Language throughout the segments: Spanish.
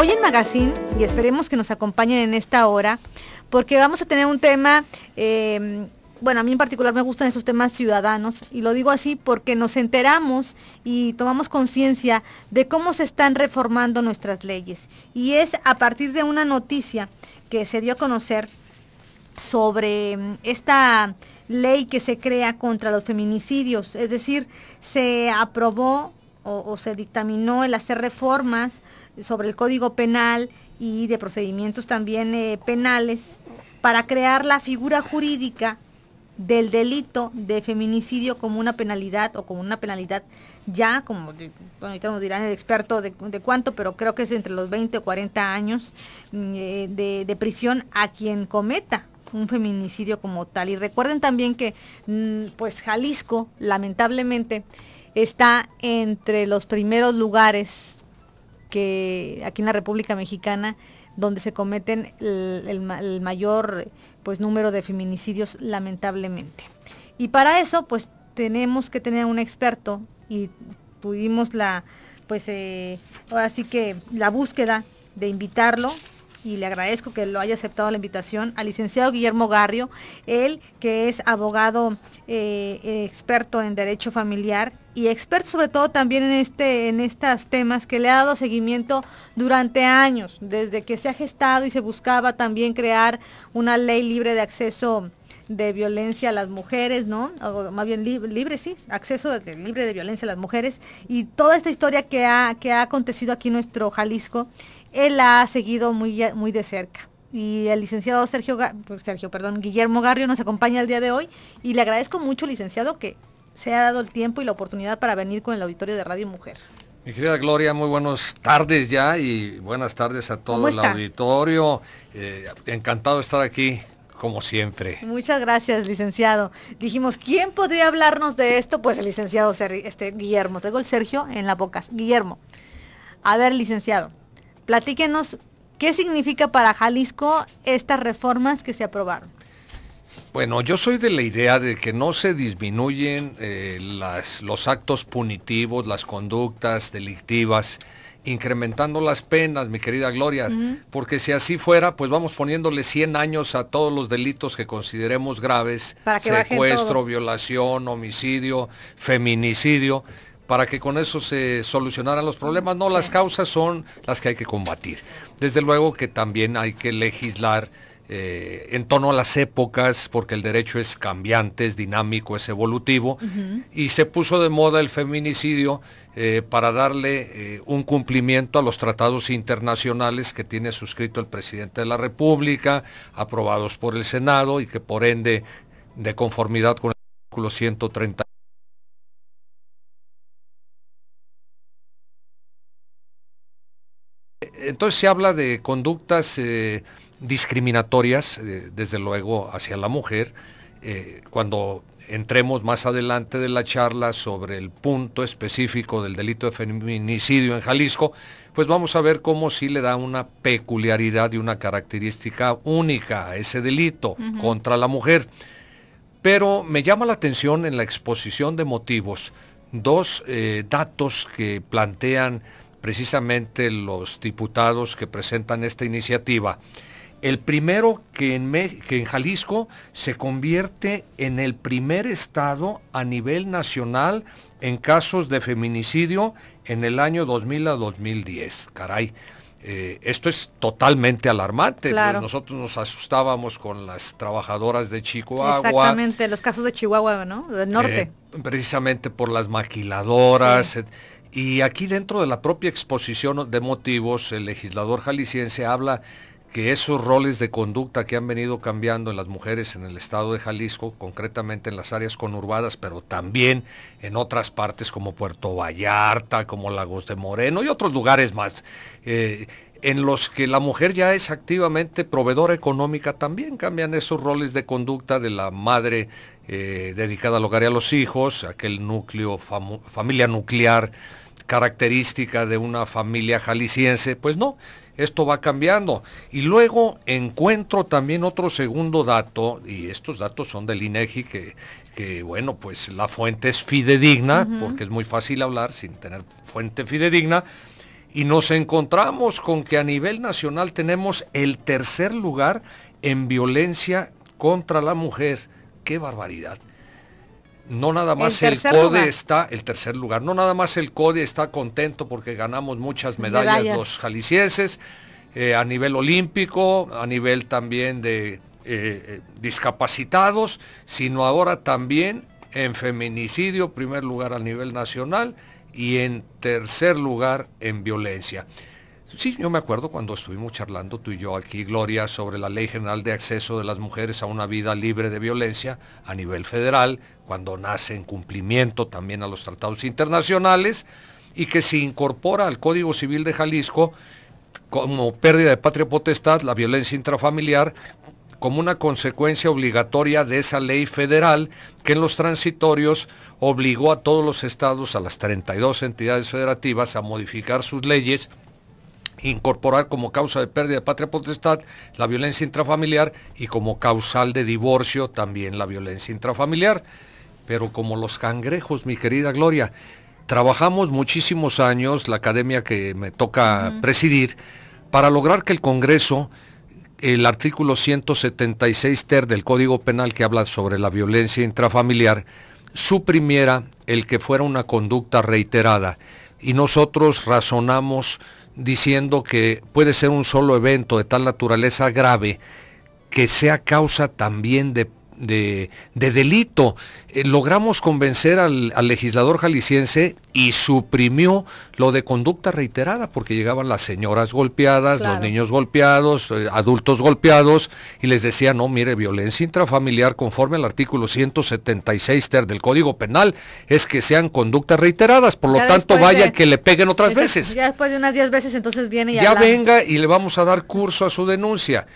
Hoy en Magazine, y esperemos que nos acompañen en esta hora, porque vamos a tener un tema, em, bueno, a mí en particular me gustan esos temas ciudadanos, y lo digo así porque nos enteramos y tomamos conciencia de cómo se están reformando nuestras leyes. Y es a partir de una noticia que se dio a conocer sobre em, esta ley que se crea contra los feminicidios, es decir, se aprobó o, se dictaminó el hacer reformas sobre el Código Penal y de procedimientos también eh, penales para crear la figura jurídica del delito de feminicidio como una penalidad o como una penalidad ya, como bueno, ahorita nos dirán el experto de, cuánto, pero creo que es entre los 20 o 40 años mm, eh, de, de, prisión a quien cometa un feminicidio como tal. Y recuerden también que mm, pues Jalisco lamentablemente está entre los primeros lugares que aquí en la República Mexicana donde se cometen el, mayor pues número de feminicidios lamentablemente. Y para eso pues tenemos que tener un experto y tuvimos la pues eh, que la búsqueda de invitarlo y le agradezco que lo haya aceptado la invitación, al licenciado Guillermo Garrio, él que es abogado eh, experto en derecho familiar y experto sobre todo también en este en estos temas que le ha dado seguimiento durante años, desde que se ha gestado y se buscaba también crear una ley libre de acceso de violencia a las mujeres, ¿no? O más bien libre, sí, acceso libre de violencia a las mujeres. Y toda esta historia que ha, que ha acontecido aquí en nuestro Jalisco, él la ha seguido muy, muy de cerca. Y el licenciado Sergio, pues, Sergio, perdón, Guillermo Garrio nos acompaña el día de hoy y le agradezco mucho, licenciado, que se ha dado el tiempo y la oportunidad para venir con el auditorio de Radio Mujer. Mi querida Gloria, muy buenas tardes ya y buenas tardes a todo el auditorio. Eh, encantado de estar aquí como siempre. Muchas gracias, licenciado. Dijimos, ¿quién podría hablarnos de esto? Pues el licenciado este, Guillermo. Tengo el Sergio en la boca. Guillermo. A ver, licenciado, platíquenos qué significa para Jalisco estas reformas que se aprobaron. Bueno, yo soy de la idea de que no se disminuyen eh, los actos punitivos, las conductas delictivas incrementando las penas, mi querida Gloria, porque si así fuera, pues vamos poniéndole 100 años a todos los delitos que consideremos graves, secuestro, violación, homicidio, feminicidio, para que con eso se solucionaran los problemas. No, las causas son las que hay que combatir. Desde luego que también hay que legislar eh, en torno a las épocas, porque el derecho es cambiante, es dinámico, es evolutivo, y se puso de moda el feminicidio eh, para darle eh, un cumplimiento a los tratados internacionales que tiene suscrito el presidente de la República, aprobados por el Senado y que por ende, de conformidad con el artículo 130. Entonces se habla de conductas discriminatorias, eh, desde luego, hacia la mujer. Eh, cuando entremos más adelante de la charla sobre el punto específico del delito de feminicidio en Jalisco, pues vamos a ver cómo sí le da una peculiaridad y una característica única a ese delito contra la mujer. Pero me llama la atención en la exposición de motivos dos eh, datos que plantean precisamente los diputados que presentan esta iniciativa el primero que en, Jalisco se convierte en el primer estado a nivel nacional en casos de feminicidio en el año 2000 a 2010. Caray. Eh, esto es totalmente alarmante. Pues, nosotros nos asustábamos con las trabajadoras de Chihuahua. Exactamente, los casos de Chihuahua, ¿no? Del eh, norte. precisamente por las maquiladoras. Y aquí dentro de la propia exposición de motivos, el legislador jalisciense habla que esos roles de conducta que han venido cambiando en las mujeres en el estado de Jalisco, concretamente en las áreas conurbadas, pero también en otras partes como Puerto Vallarta, como Lagos de Moreno y otros lugares más, eh, en los que la mujer ya es activamente proveedora económica, también cambian esos roles de conducta de la madre eh, dedicada al hogar y a los hijos, aquel núcleo, familia nuclear característica de una familia jalisciense, pues no, esto va cambiando. Y luego encuentro también otro segundo dato, y estos datos son del INEGI, que, bueno, pues la fuente es fidedigna, porque es muy fácil hablar sin tener fuente fidedigna, y nos encontramos con que a nivel nacional tenemos el tercer lugar en violencia contra la mujer. ¡Qué barbaridad! no nada más el, CODE está, el tercer lugar, no nada más el CODE está contento porque ganamos muchas medallas, los jaliscienses, eh, a nivel olímpico, a nivel también de eh, eh, discapacitados, sino ahora también en feminicidio, primer lugar a nivel nacional, y en tercer lugar en violencia. Sí, yo me acuerdo cuando estuvimos charlando tú y yo aquí, Gloria, sobre la Ley General de Acceso de las Mujeres a una Vida Libre de Violencia a nivel federal, cuando nace en cumplimiento también a los tratados internacionales y que se incorpora al Código Civil de Jalisco como pérdida de patria potestad, la violencia intrafamiliar, como una consecuencia obligatoria de esa ley federal que en los transitorios obligó a todos los estados, a las 32 entidades federativas, a modificar sus leyes incorporar como causa de pérdida de patria potestad la violencia intrafamiliar y como causal de divorcio también la violencia intrafamiliar. Pero como los cangrejos, mi querida Gloria, trabajamos muchísimos años, la academia que me toca presidir, para lograr que el Congreso, el artículo 176 ter del Código Penal que habla sobre la violencia intrafamiliar, suprimiera el que fuera una conducta reiterada. Y nosotros razonamos diciendo que puede ser un solo evento de tal naturaleza grave que sea causa también de de, delito. Eh, logramos convencer al, legislador jalisciense y suprimió lo de conducta reiterada, porque llegaban las señoras golpeadas, los niños golpeados, eh, adultos golpeados, y les decía, no, mire, violencia intrafamiliar conforme al artículo 176 ter del Código Penal es que sean conductas reiteradas, por lo tanto vaya que le peguen otras veces. Ya después de unas 10 veces entonces viene y Ya venga y le vamos a dar curso a su denuncia.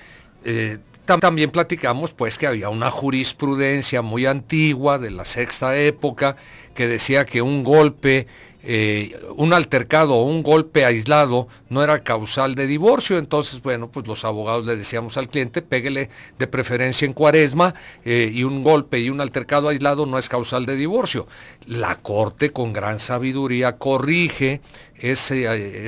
Eh, también platicamos pues que había una jurisprudencia muy antigua de la sexta época que decía que un golpe eh, un altercado o un golpe aislado no era causal de divorcio. Entonces, bueno, pues los abogados le decíamos al cliente, péguele de preferencia en cuaresma eh, y un golpe y un altercado aislado no es causal de divorcio. La Corte con gran sabiduría corrige ese, eh,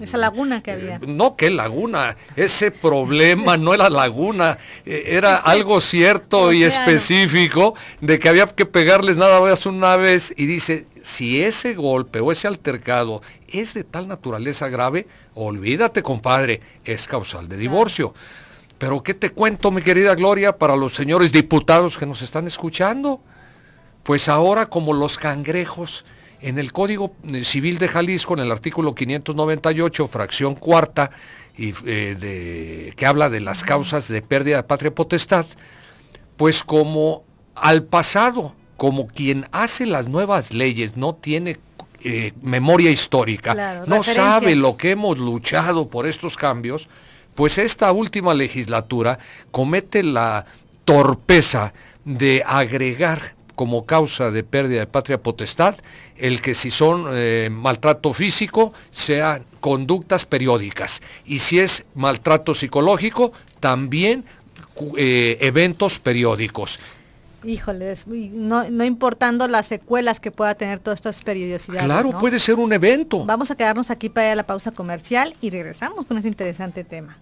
esa laguna que había. No, qué laguna, ese problema no era laguna, era algo cierto y específico de que había que pegarles nada más una vez y dice, si ese golpe o ese altercado es de tal naturaleza grave, olvídate, compadre, es causal de divorcio. Pero ¿qué te cuento, mi querida Gloria, para los señores diputados que nos están escuchando? Pues ahora como los cangrejos, en el Código eh, Civil de Jalisco, en el artículo 598, fracción cuarta, y, eh, que habla de las causas de pérdida de patria potestad, pues como al pasado como quien hace las nuevas leyes no tiene eh, memoria histórica, no sabe lo que hemos luchado por estos cambios, pues esta última legislatura comete la torpeza de agregar como causa de pérdida de patria potestad el que si son eh, maltrato físico sean conductas periódicas y si es maltrato psicológico también eh, eventos periódicos. Híjoles, no, no importando las secuelas que pueda tener todas estas periodicidades. Claro, puede ser un evento. Vamos a quedarnos aquí para la pausa comercial y regresamos con este interesante tema.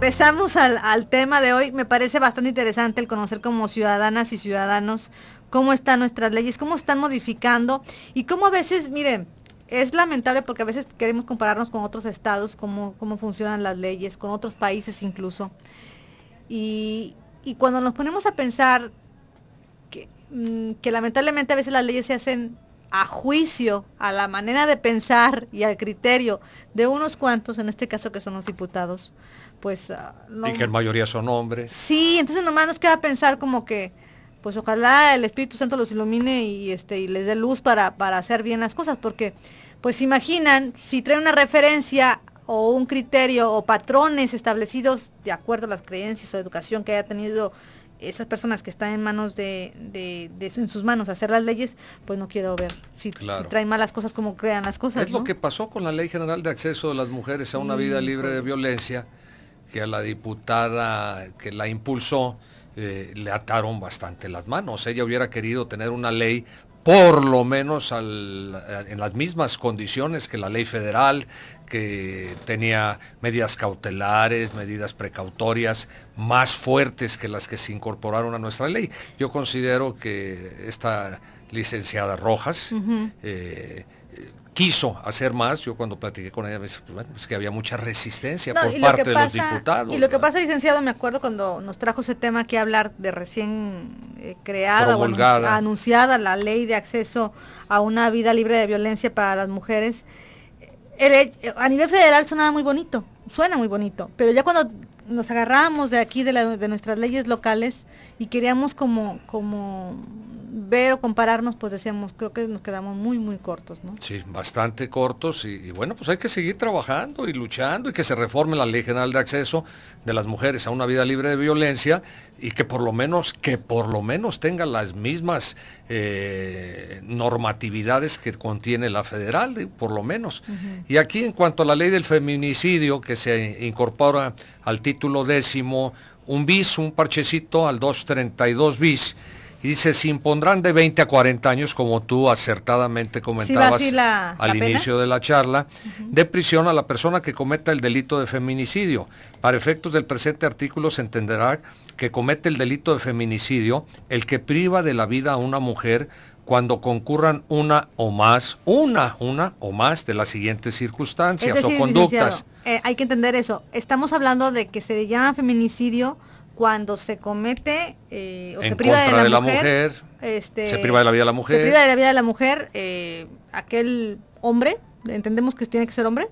Regresamos al, al tema de hoy. Me parece bastante interesante el conocer como ciudadanas y ciudadanos cómo están nuestras leyes, cómo están modificando y cómo a veces, miren, es lamentable porque a veces queremos compararnos con otros estados, cómo, cómo funcionan las leyes, con otros países incluso. Y, cuando nos ponemos a pensar mm, que, lamentablemente a veces las leyes se hacen a juicio, a la manera de pensar y al criterio de unos cuantos, en este caso que son los diputados, pues... Ah, y que en mayoría son hombres. Sí, entonces nomás nos queda pensar como que pues ojalá el Espíritu Santo los ilumine y este y les dé luz para, hacer bien las cosas, porque pues imaginan, si trae una referencia o un criterio o patrones establecidos de acuerdo a las creencias o educación que haya tenido esas personas que están en manos de, de, en sus manos hacer las leyes, pues no quiero ver si, traen malas cosas como crean las cosas. Es lo que pasó con la Ley General de Acceso de las Mujeres a una Vida mm, Libre pues. de Violencia, que a la diputada que la impulsó, eh, le ataron bastante las manos. Ella hubiera querido tener una ley por lo menos eh, en las mismas condiciones que la ley federal, que tenía medidas cautelares, medidas precautorias más fuertes que las que se incorporaron a nuestra ley. Yo considero que esta licenciada Rojas quiso hacer más. Yo cuando platiqué con ella pues, pues, que había mucha resistencia por parte de los diputados. Y lo que pasa, licenciado, me acuerdo cuando nos trajo ese tema aquí a hablar de recién eh, creada o anunciada, la ley de acceso a una vida libre de violencia para las mujeres. a nivel federal sonaba muy bonito, suena muy bonito, pero ya cuando nos agarramos de aquí, de, la, de nuestras leyes locales, y queríamos como, como ver compararnos, pues decíamos, creo que nos quedamos muy, muy cortos, ¿no? Sí, bastante cortos y, bueno, pues hay que seguir trabajando y luchando y que se reforme la Ley General de Acceso de las Mujeres a una vida libre de violencia y que por lo menos, que por lo menos tenga las mismas eh, normatividades que contiene la federal, por lo menos. Y aquí en cuanto a la ley del feminicidio que se incorpora al título décimo, un bis, un parchecito al 232 bis, y se impondrán de 20 a 40 años, como tú acertadamente comentabas al inicio de la charla, de prisión a la persona que cometa el delito de feminicidio. Para efectos del presente artículo se entenderá que comete el delito de feminicidio el que priva de la vida a una mujer cuando concurran una o más, una, una o más de las siguientes circunstancias o conductas. Eh, hay que entender eso. Estamos hablando de que se llama feminicidio cuando se comete eh, o se priva de, la, mujer, este, se priva de la vida de la mujer. Se priva de la vida de la mujer eh, aquel hombre, entendemos que tiene que ser hombre.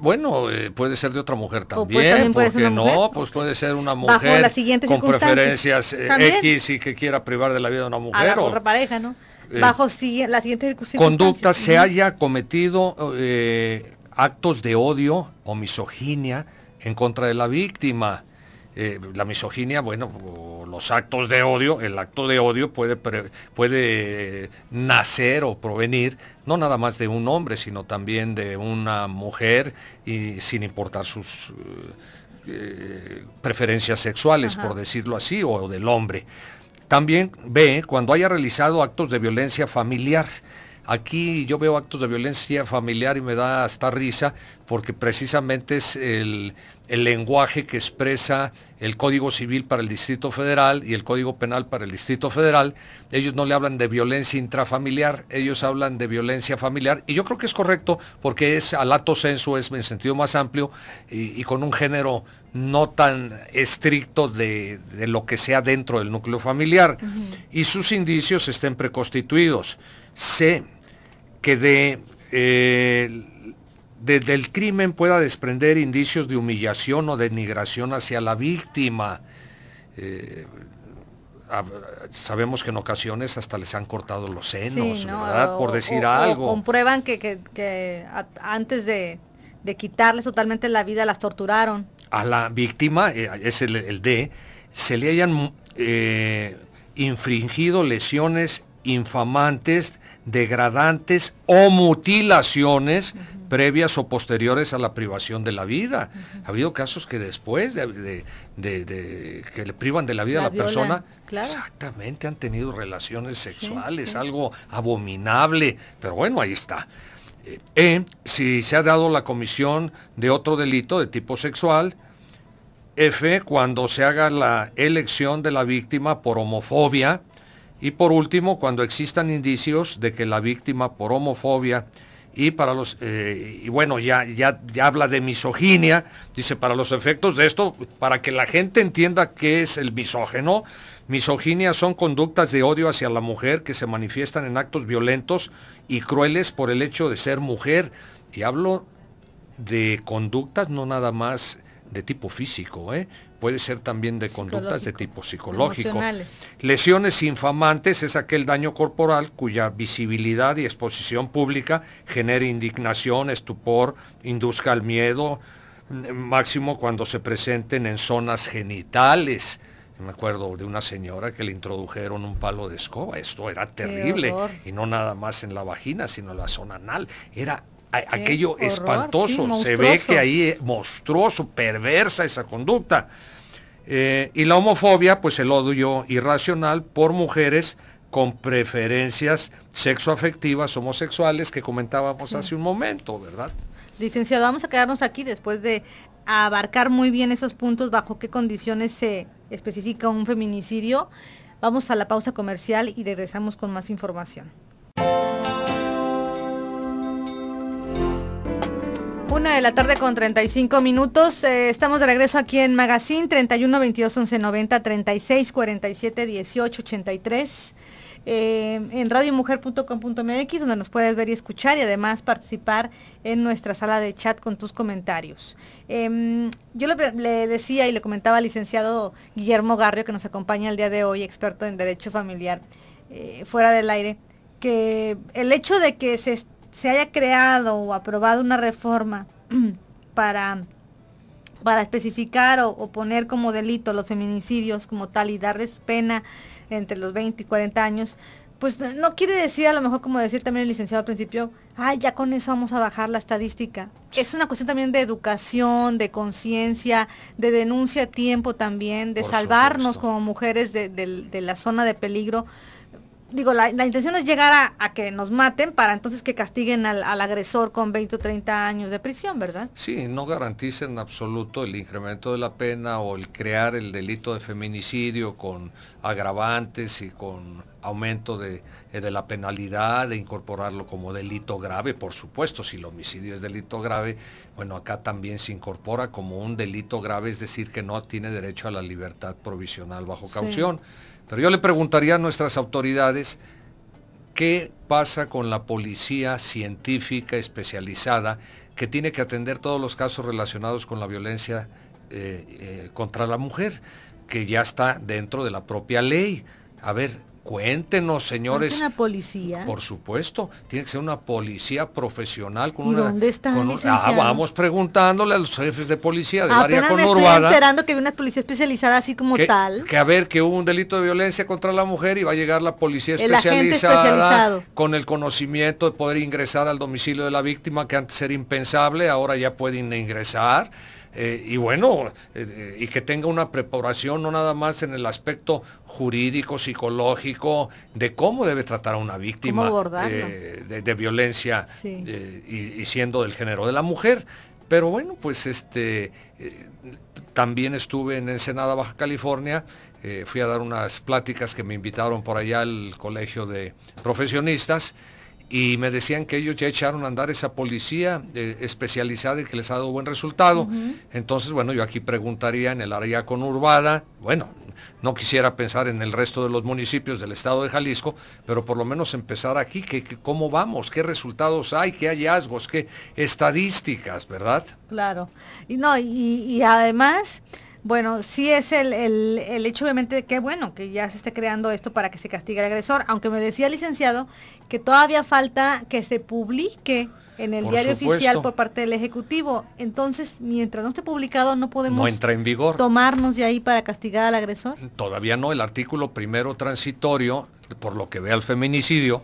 bueno, eh, puede ser de otra mujer pues, también, porque no, pues puede ser una mujer con preferencias X y que quiera privar de la vida de una mujer. A la otra pareja, Bajo si, la siguiente Conducta se haya cometido actos de odio o misoginia en contra de la víctima eh, la misoginia, bueno, los actos de odio, el acto de odio puede, puede nacer o provenir no nada más de un hombre, sino también de una mujer y sin importar sus... Eh, preferencias sexuales, por decirlo así, o del hombre. También ve cuando haya realizado actos de violencia familiar. Aquí yo veo actos de violencia familiar y me da hasta risa porque precisamente es el, lenguaje que expresa el Código Civil para el Distrito Federal y el Código Penal para el Distrito Federal. Ellos no le hablan de violencia intrafamiliar, ellos hablan de violencia familiar y yo creo que es correcto porque es al ato senso, es en sentido más amplio y, con un género no tan estricto de, lo que sea dentro del núcleo familiar. Y sus indicios estén preconstituidos sé que eh, de, del crimen pueda desprender indicios de humillación o denigración hacia la víctima. Eh, sabemos que en ocasiones hasta les han cortado los senos, ¿verdad? Por decir algo. comprueban que, antes de, quitarles totalmente la vida las torturaron. A la víctima, eh, es el, D, se le hayan infringido lesiones infamantes, degradantes o mutilaciones previas o posteriores a la privación de la vida. Ha habido casos que después de, que le privan de la vida a la persona, exactamente han tenido relaciones sexuales, algo abominable, pero bueno, ahí está. E, si se ha dado la comisión de otro delito de tipo sexual, F, cuando se haga la elección de la víctima por homofobia, y por último, cuando existan indicios de que la víctima por homofobia y para los eh, y bueno ya, ya ya habla de misoginia dice para los efectos de esto para que la gente entienda qué es el misógeno misoginia son conductas de odio hacia la mujer que se manifiestan en actos violentos y crueles por el hecho de ser mujer y hablo de conductas no nada más de tipo físico, ¿eh? puede ser también de conductas de tipo psicológico. Lesiones infamantes es aquel daño corporal cuya visibilidad y exposición pública genere indignación, estupor, induzca el miedo, mm, máximo cuando se presenten en zonas genitales. Me acuerdo de una señora que le introdujeron un palo de escoba. Esto era terrible. Y no nada más en la vagina, sino en la zona anal. Era aquello espantoso. Se ve que ahí es eh, monstruoso, perversa esa conducta. Eh, y la homofobia, pues el odio irracional por mujeres con preferencias sexoafectivas homosexuales que comentábamos hace un momento, ¿verdad? Licenciado, vamos a quedarnos aquí después de abarcar muy bien esos puntos, bajo qué condiciones se especifica un feminicidio. Vamos a la pausa comercial y regresamos con más información. Una de la tarde con 35 minutos. Eh, estamos de regreso aquí en Magazine 31 22 11 90 36 47 18 83. Eh, en radiomujer.com.mx donde nos puedes ver y escuchar y además participar en nuestra sala de chat con tus comentarios. Em, yo le, le, decía y le comentaba al licenciado Guillermo Garrio que nos acompaña el día de hoy, experto en derecho familiar, eh, fuera del aire, que el hecho de que se se haya creado o aprobado una reforma para, para especificar o, poner como delito los feminicidios como tal y darles pena entre los 20 y 40 años, pues no quiere decir, a lo mejor como decir también el licenciado al principio, ay, ya con eso vamos a bajar la estadística. Es una cuestión también de educación, de conciencia, de denuncia a tiempo también, de salvarnos como mujeres de la zona de peligro digo, la, intención es llegar a, que nos maten para entonces que castiguen al, al, agresor con 20 o 30 años de prisión, ¿verdad? Sí, no garantiza en absoluto el incremento de la pena o el crear el delito de feminicidio con agravantes y con aumento de, eh, de, la penalidad, de incorporarlo como delito grave, por supuesto, si el homicidio es delito grave, bueno, acá también se incorpora como un delito grave, es decir, que no tiene derecho a la libertad provisional bajo caución. Pero yo le preguntaría a nuestras autoridades, ¿qué pasa con la policía científica especializada que tiene que atender todos los casos relacionados con la violencia eh, eh, contra la mujer, que ya está dentro de la propia ley? A ver, Cuéntenos, señores. ¿Una policía? Por supuesto, tiene que ser una policía profesional con dónde está ah, vamos preguntándole a los jefes de policía del área conurbana. Me estoy que hay una policía especializada así como tal. Que a ver, que hubo un delito de violencia contra la mujer y va a llegar la policía especializada con el conocimiento de poder ingresar al domicilio de la víctima que antes era impensable, ahora ya pueden ingresar. Eh, y bueno, eh, eh, y que tenga una preparación no nada más en el aspecto jurídico, psicológico, de cómo debe tratar a una víctima de, violencia y, siendo del género de la mujer. Pero bueno, pues este, también estuve en Ensenada, Baja California, fui a dar unas pláticas que me invitaron por allá al colegio de profesionistas y me decían que ellos ya echaron a andar esa policía eh, especializada y que les ha dado buen resultado. Entonces, bueno, yo aquí preguntaría en el área conurbada, bueno, no quisiera pensar en el resto de los municipios del estado de Jalisco, pero por lo menos empezar aquí, cómo vamos, qué resultados hay, qué hallazgos, qué estadísticas, ¿verdad? Claro. Y no, y además bueno, sí es el, el, hecho, obviamente, que bueno, que ya se esté creando esto para que se castigue al agresor, aunque me decía el licenciado que todavía falta que se publique en el diario oficial por parte del Ejecutivo. Entonces, mientras no esté publicado, no podemos en vigor. tomarnos de ahí para castigar al agresor. Todavía no, el artículo primero transitorio, por lo que ve al feminicidio,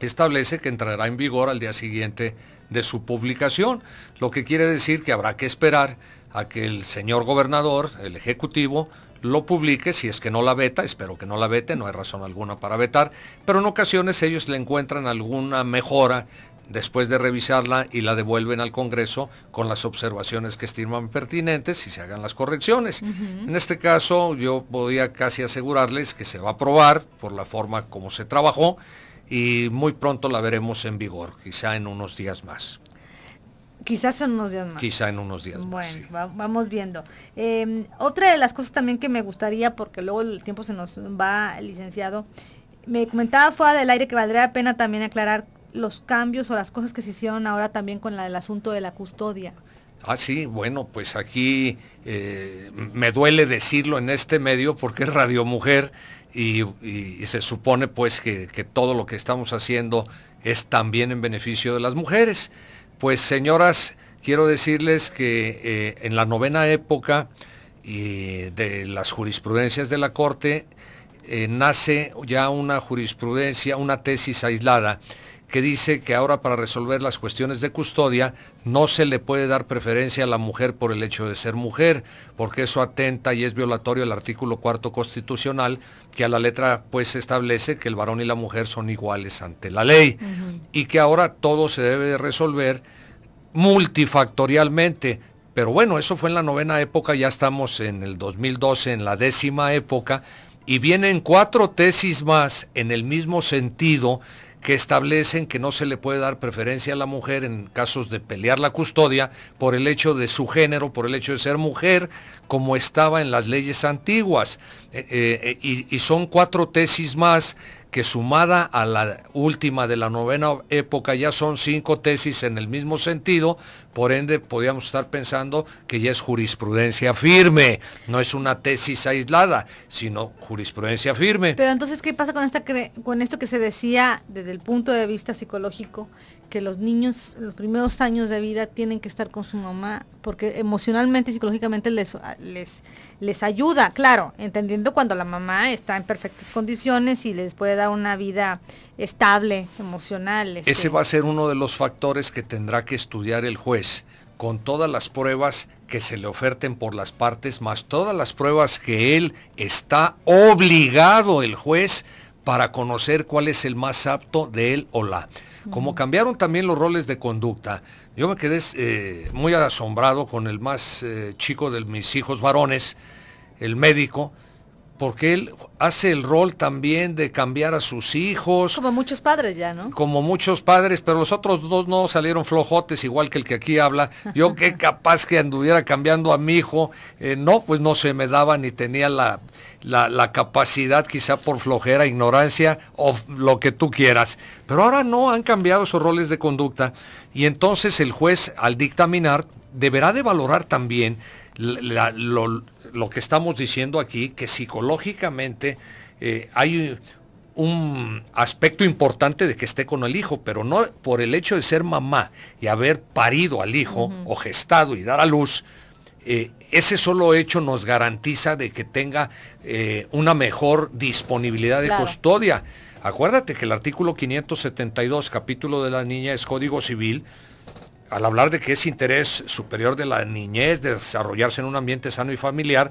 establece que entrará en vigor al día siguiente de su publicación, lo que quiere decir que habrá que esperar a que el señor gobernador, el Ejecutivo, lo publique, si es que no la veta, espero que no la vete, no hay razón alguna para vetar, pero en ocasiones ellos le encuentran alguna mejora después de revisarla y la devuelven al Congreso con las observaciones que estiman pertinentes y se hagan las correcciones. En este caso yo podía casi asegurarles que se va a aprobar por la forma como se trabajó y muy pronto la veremos en vigor, quizá en unos días más. Quizás en unos días más. Quizá en unos días más. Bueno, vamos viendo. Em, otra de las cosas también que me gustaría, porque luego el tiempo se nos va, licenciado, me comentaba fuera del aire que valdría la pena también aclarar los cambios o las cosas que se hicieron ahora también con el asunto de la custodia. Ah, sí, bueno, pues aquí eh, me duele decirlo en este medio porque es Radio Mujer y, se supone pues que, que todo lo que estamos haciendo es también en beneficio de las mujeres. Pues señoras, quiero decirles que eh, en la novena época y eh, de las jurisprudencias de la Corte eh, nace ya una jurisprudencia, una tesis aislada que dice que ahora para resolver las cuestiones de custodia no se le puede dar preferencia a la mujer por el hecho de ser mujer, porque eso atenta y es violatorio el artículo cuarto constitucional, que a la letra pues establece que el varón y la mujer son iguales ante la ley, y que ahora todo se debe resolver multifactorialmente. Pero bueno, eso fue en la novena época, ya estamos en el 2012, en la décima época, y vienen cuatro tesis más en el mismo sentido que establecen que no se le puede dar preferencia a la mujer en casos de pelear la custodia por el hecho de su género, por el hecho de ser mujer, como estaba en las leyes antiguas. Eh, eh, eh, y son cuatro tesis más que sumada a la última de la novena época ya son cinco tesis en el mismo sentido, por ende podríamos estar pensando que ya es jurisprudencia firme, no es una tesis aislada, sino jurisprudencia firme. Pero entonces, ¿qué pasa con, esta con esto que se decía desde el punto de vista psicológico? que los niños los primeros años de vida tienen que estar con su mamá porque emocionalmente y psicológicamente ah, les, les, ayuda, claro, entendiendo cuando la mamá está en perfectas condiciones y les puede dar una vida estable, emocional. Este Ese va a ser uno de los factores que tendrá que estudiar el juez con todas las pruebas que se le oferten por las partes, más todas las pruebas que él está obligado el juez para conocer cuál es el más apto de él o la. Como cambiaron también los roles de conducta, yo me quedé eh, muy asombrado con el más eh, chico de mis hijos varones, el médico, porque él hace el rol también de cambiar a sus hijos. Como muchos padres ya, ¿no? Como muchos padres, pero los otros dos no salieron flojotes, igual que el que aquí habla. Yo qué capaz que anduviera cambiando a mi hijo. Eh, no, pues no se me daba ni tenía la, la, capacidad, quizá por flojera, ignorancia o lo que tú quieras. Pero ahora no, han cambiado sus roles de conducta y entonces el juez al dictaminar deberá de valorar también la, lo, lo que estamos diciendo aquí, que psicológicamente eh, hay un aspecto importante de que esté con el hijo, pero no por el hecho de ser mamá y haber parido al hijo o gestado y dar a luz, eh, ese solo hecho nos garantiza de que tenga eh, una mejor disponibilidad de custodia. Acuérdate que el artículo 572, capítulo de la niña, es Código Civil, al hablar de que es interés superior de la niñez desarrollarse en un ambiente sano y familiar,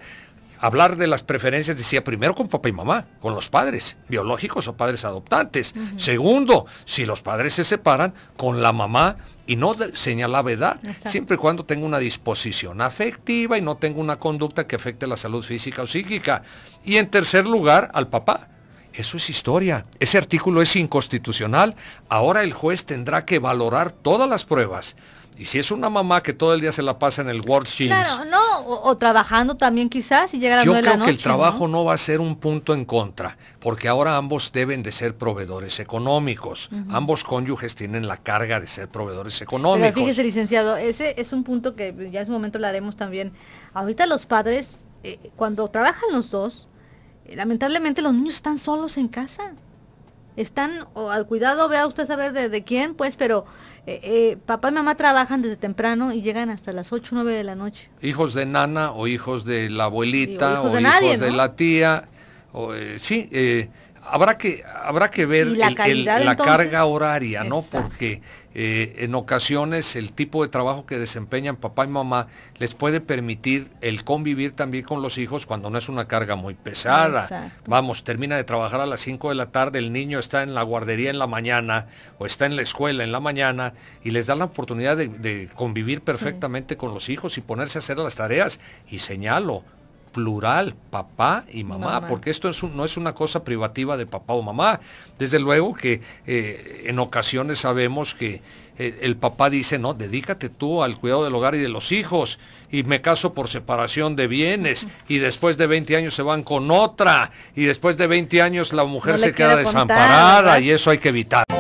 hablar de las preferencias decía primero con papá y mamá, con los padres biológicos o padres adoptantes. Segundo, si los padres se separan, con la mamá y no señalaba edad, siempre y cuando tenga una disposición afectiva y no tenga una conducta que afecte la salud física o psíquica. Y en tercer lugar, al papá eso es historia. Ese artículo es inconstitucional. Ahora el juez tendrá que valorar todas las pruebas. Y si es una mamá que todo el día se la pasa en el worksheet. Claro, no, o, trabajando también quizás y llega a Yo creo que el trabajo ¿no? va a ser un punto en contra, porque ahora ambos deben de ser proveedores económicos. Ambos cónyuges tienen la carga de ser proveedores económicos. fíjese, licenciado, ese es un punto que ya en su momento lo haremos también. Ahorita los padres, eh, cuando trabajan los dos, eh, lamentablemente los niños están solos en casa. Están o al cuidado, vea usted saber de, quién, pues, pero eh, eh, papá y mamá trabajan desde temprano y llegan hasta las 8 o 9 de la noche. Hijos de nana o hijos de la abuelita o hijos, de, la tía. O, sí, habrá, que, habrá que ver la, carga horaria, ¿no? Porque eh, en ocasiones el tipo de trabajo que desempeñan papá y mamá les puede permitir el convivir también con los hijos cuando no es una carga muy pesada. Vamos, termina de trabajar a las 5 de la tarde, el niño está en la guardería en la mañana o está en la escuela en la mañana y les da la oportunidad de, convivir perfectamente con los hijos y ponerse a hacer las tareas. Y señalo, plural, papá y mamá, porque esto es no es una cosa privativa de papá o mamá. Desde luego que eh, en ocasiones sabemos que eh, el papá dice, no, dedícate tú al cuidado del hogar y de los hijos, y me caso por separación de bienes, y después de 20 años se van con otra, y después de 20 años la mujer se queda desamparada, y eso hay que evitar.